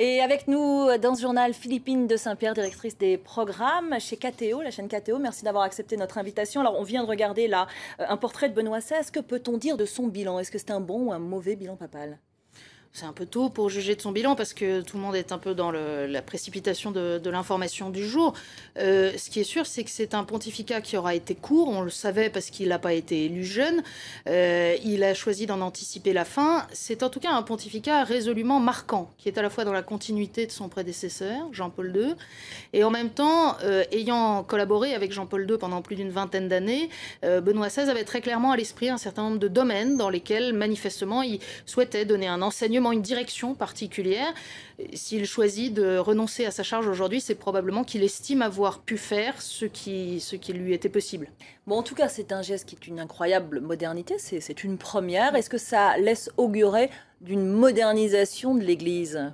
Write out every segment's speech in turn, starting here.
Et avec nous euh, dans ce journal, Philippine de Saint-Pierre, directrice des programmes chez KTO, la chaîne KTO. Merci d'avoir accepté notre invitation. Alors, on vient de regarder là euh, un portrait de Benoît XVI. Que peut-on dire de son bilan Est-ce que c'est un bon ou un mauvais bilan papal c'est un peu tôt pour juger de son bilan parce que tout le monde est un peu dans la précipitation de, l'information du jour. Euh, ce qui est sûr, c'est que c'est un pontificat qui aura été court. On le savait parce qu'il n'a pas été élu jeune. Euh, il a choisi d'en anticiper la fin. C'est en tout cas un pontificat résolument marquant, qui est à la fois dans la continuité de son prédécesseur, Jean-Paul II, et en même temps, euh, ayant collaboré avec Jean-Paul II pendant plus d'une vingtaine d'années, Benoît XVI avait très clairement à l'esprit un certain nombre de domaines dans lesquels, manifestement, il souhaitait donner un enseignement une direction particulière. S'il choisit de renoncer à sa charge aujourd'hui, c'est probablement qu'il estime avoir pu faire ce qui, ce qui lui était possible. Bon, en tout cas, c'est un geste qui est une incroyable modernité, c'est une première. Est-ce que ça laisse augurer d'une modernisation de l'Église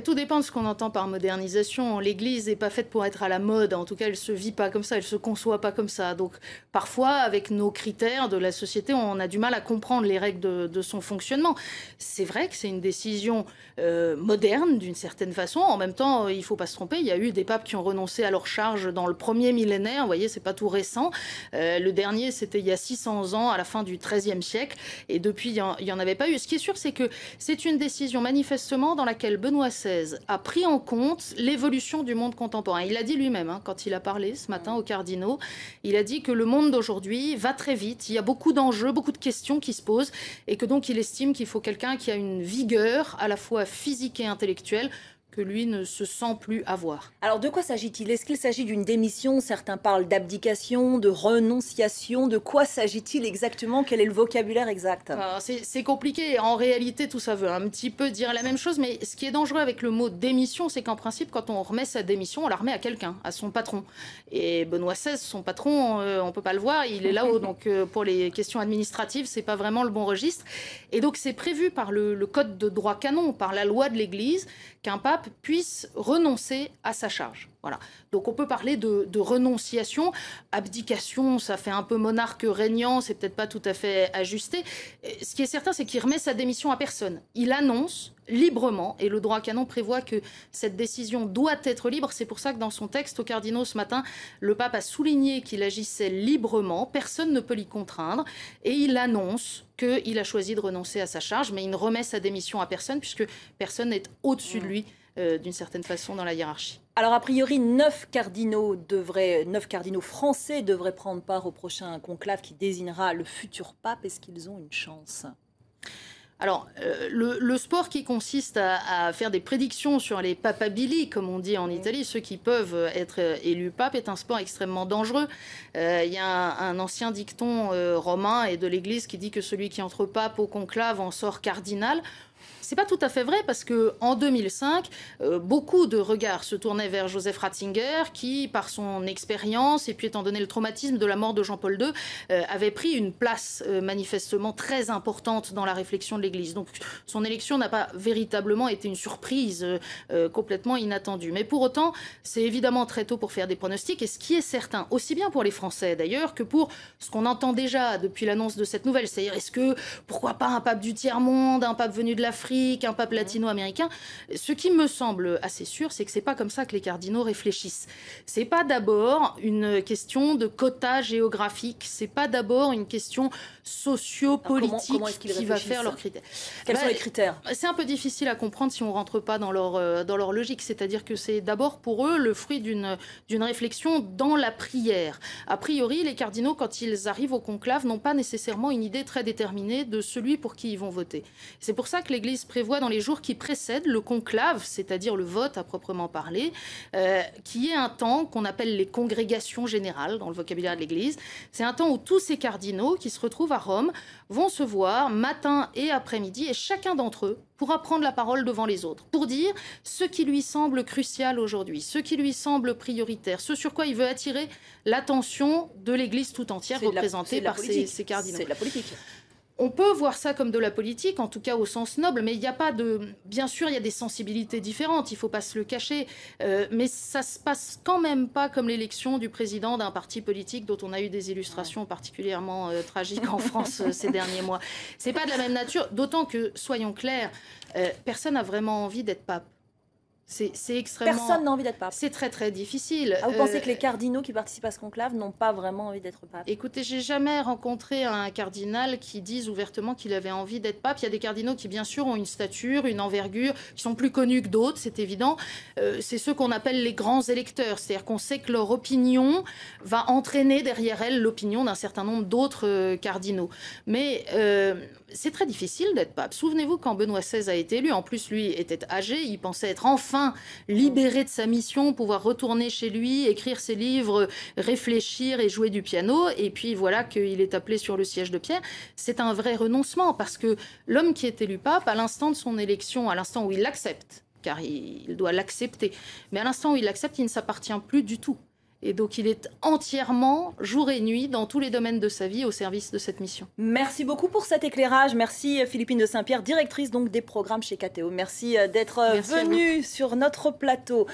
tout dépend de ce qu'on entend par modernisation. L'Église n'est pas faite pour être à la mode. En tout cas, elle se vit pas comme ça, elle se conçoit pas comme ça. Donc, parfois, avec nos critères de la société, on a du mal à comprendre les règles de, son fonctionnement. C'est vrai que c'est une décision euh, moderne d'une certaine façon. En même temps, euh, il faut pas se tromper. Il y a eu des papes qui ont renoncé à leur charge dans le premier millénaire. Vous voyez, c'est pas tout récent. Euh, le dernier, c'était il y a 600 ans, à la fin du XIIIe siècle. Et depuis, il n'y en, avait pas eu. Ce qui est sûr, c'est que c'est une décision manifestement dans laquelle Benoît a pris en compte l'évolution du monde contemporain. Il l'a dit lui-même hein, quand il a parlé ce matin aux cardinaux. Il a dit que le monde d'aujourd'hui va très vite, il y a beaucoup d'enjeux, beaucoup de questions qui se posent, et que donc il estime qu'il faut quelqu'un qui a une vigueur à la fois physique et intellectuelle que lui ne se sent plus avoir. Alors de quoi s'agit-il Est-ce qu'il s'agit d'une démission Certains parlent d'abdication, de renonciation. De quoi s'agit-il exactement Quel est le vocabulaire exact ah, C'est compliqué. En réalité, tout ça veut un petit peu dire la même chose, mais ce qui est dangereux avec le mot démission, c'est qu'en principe, quand on remet sa démission, on la remet à quelqu'un, à son patron. Et Benoît XVI, son patron, euh, on peut pas le voir, il est là-haut. Donc euh, pour les questions administratives, c'est pas vraiment le bon registre. Et donc c'est prévu par le code de droit canon, par la loi de l'Église, qu'un pape puisse renoncer à sa charge. Voilà. Donc on peut parler de renonciation. Abdication, ça fait un peu monarque régnant, c'est peut-être pas tout à fait ajusté. Ce qui est certain, c'est qu'il remet sa démission à personne. Il annonce librement, et le droit canon prévoit que cette décision doit être libre. C'est pour ça que dans son texte aux cardinaux ce matin, le pape a souligné qu'il agissait librement, personne ne peut l'y contraindre, et il annonce qu'il a choisi de renoncer à sa charge, mais il ne remet sa démission à personne, puisque personne n'est au-dessus de mm. lui. Euh, d'une certaine façon dans la hiérarchie. Alors a priori, neuf cardinaux neuf cardinaux français devraient prendre part au prochain conclave qui désignera le futur pape. Est-ce qu'ils ont une chance alors, euh, le, sport qui consiste à, faire des prédictions sur les papabili, comme on dit en Italie, ceux qui peuvent être euh, élus pape, est un sport extrêmement dangereux. Il euh, y a un, ancien dicton romain et de l'Église qui dit que celui qui entre pape au conclave en sort cardinal. C'est pas tout à fait vrai parce que en 2005, euh, beaucoup de regards se tournaient vers Joseph Ratzinger, qui, par son expérience et puis étant donné le traumatisme de la mort de Jean-Paul II, euh, avait pris une place euh, manifestement très importante dans la réflexion de l'Église. Donc son élection n'a pas véritablement été une surprise complètement inattendue. Mais pour autant, c'est évidemment très tôt pour faire des pronostics. Et ce qui est certain, aussi bien pour les Français d'ailleurs que pour ce qu'on entend déjà depuis l'annonce de cette nouvelle, c'est-à-dire est-ce que pourquoi pas un pape du tiers monde, un pape venu de la un pape mhm. latino-américain. Ce qui me semble assez sûr, c'est que c'est pas comme ça que les cardinaux réfléchissent. C'est pas d'abord une question de quota géographique, c'est pas d'abord une question socio-politique qui va faire leurs critères. Quels sont bah, les critères C'est un peu difficile à comprendre si on rentre pas dans leur, euh, dans leur logique, c'est-à-dire que c'est d'abord pour eux le fruit d'une réflexion dans la prière. A priori, les cardinaux, quand ils arrivent au conclave, n'ont pas nécessairement une idée très déterminée de celui pour qui ils vont voter. C'est pour ça que les l'Église prévoit dans les jours qui précèdent le conclave, c'est-à-dire le vote à proprement parler, euh, qui est un temps qu'on appelle les congrégations générales dans le vocabulaire de l'Église. C'est un temps où tous ces cardinaux qui se retrouvent à Rome vont se voir matin et après-midi, et chacun d'entre eux pourra prendre la parole devant les autres, pour dire ce qui lui semble crucial aujourd'hui, ce qui lui semble prioritaire, ce sur quoi il veut attirer l'attention de l'Église tout entière représentée par ces, cardinaux. C'est de la politique on peut voir ça comme de la politique, en tout cas au sens noble, mais il n'y a pas de... Bien sûr, il y a des sensibilités différentes, il ne faut pas se le cacher, euh, mais ça se passe quand même pas comme l'élection du président d'un parti politique dont on a eu des illustrations particulièrement euh, tragiques en France euh, ces derniers mois. Ce n'est pas de la même nature, d'autant que, soyons clairs, personne n'a vraiment envie d'être pape. C'est extrêmement. Personne n'a envie d'être pape. C'est très très difficile. Ah, vous pensez euh, que les cardinaux qui participent à ce conclave n'ont pas vraiment envie d'être pape Écoutez, j'ai jamais rencontré un cardinal qui dise ouvertement qu'il avait envie d'être pape. Il y a des cardinaux qui, bien sûr, ont une stature, une envergure, qui sont plus connus que d'autres, c'est évident. Euh, c'est ceux qu'on appelle les grands électeurs, c'est-à-dire qu'on sait que leur opinion va entraîner derrière elle l'opinion d'un certain nombre d'autres euh, cardinaux. Mais c'est très difficile d'être pape. Souvenez-vous quand Benoît XVI a été élu, en plus lui était âgé, il pensait être enfant enfin libéré de sa mission, pouvoir retourner chez lui, écrire ses livres, réfléchir et jouer du piano. Et puis voilà qu'il est appelé sur le siège de Pierre. C'est un vrai renoncement parce que l'homme qui est élu pape, à l'instant de son élection, à l'instant où il l'accepte, car il doit l'accepter, mais à l'instant où il l'accepte, il ne s'appartient plus du tout. Et donc il est entièrement, jour et nuit, dans tous les domaines de sa vie, au service de cette mission. Merci beaucoup pour cet éclairage. Merci euh, Philippine de Saint-Pierre, directrice donc des programmes chez KTO. Merci euh, d'être euh, venue sur notre plateau.